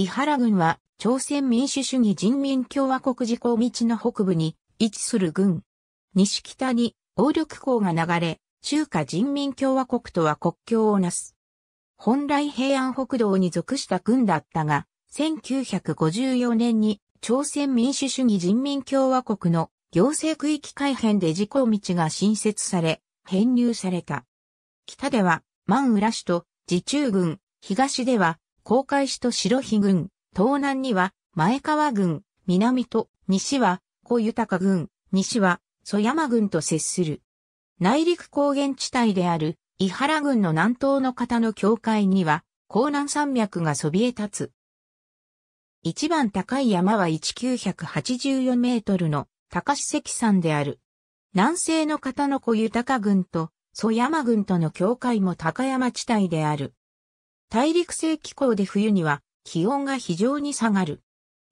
伊原郡は、朝鮮民主主義人民共和国自公道の北部に位置する郡。西北に、王緑港が流れ、中華人民共和国とは国境をなす。本来平安北道に属した郡だったが、1954年に朝鮮民主主義人民共和国の行政区域改編で自公道が新設され、編入された。北では、万浦市と自中郡、東では航海士と白日軍、東南には前川郡、南と西は小豊郡、西は曽山郡と接する。内陸高原地帯である伊原郡の南東の方の境界には、江南山脈がそびえ立つ。一番高い山は1984メートルの高志石山である。南西の方の小豊郡と曽山郡との境界も高山地帯である。大陸性気候で冬には気温が非常に下がる。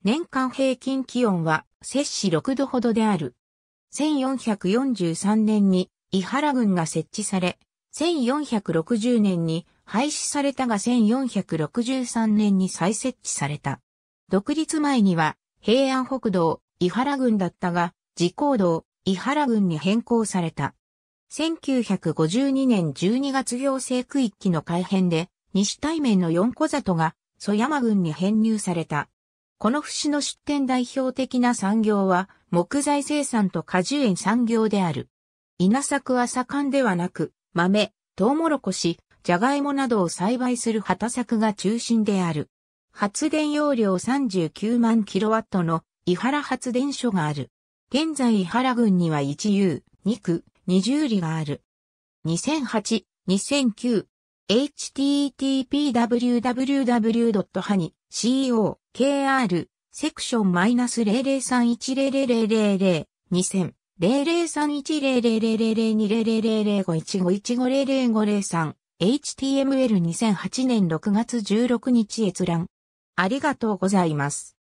年間平均気温は摂氏6度ほどである。1443年に伊原郡が設置され、1460年に廃止されたが1463年に再設置された。独立前には平安北道伊原郡だったが、自行道伊原郡に変更された。1952年12月行政区域の改変で西対面の四小里が、蘇山郡に編入された。この節の出展代表的な産業は、木材生産と果樹園産業である。稲作は盛んではなく、豆、トウモロコシ、ジャガイモなどを栽培する畑作が中心である。発電容量39万キロワットの伊原発電所がある。現在伊原郡には1遊、2区、20里がある。2008、2009、http://www.hani.co.kr セクション0 0 3 1 0 0 0 0 0零0 0 0 0 0 3 1 0 0 0零零2 0 0 0 0 5 1 5 1 5 0 0 5 0 3 HTML2008 年6月16日閲覧。ありがとうございます。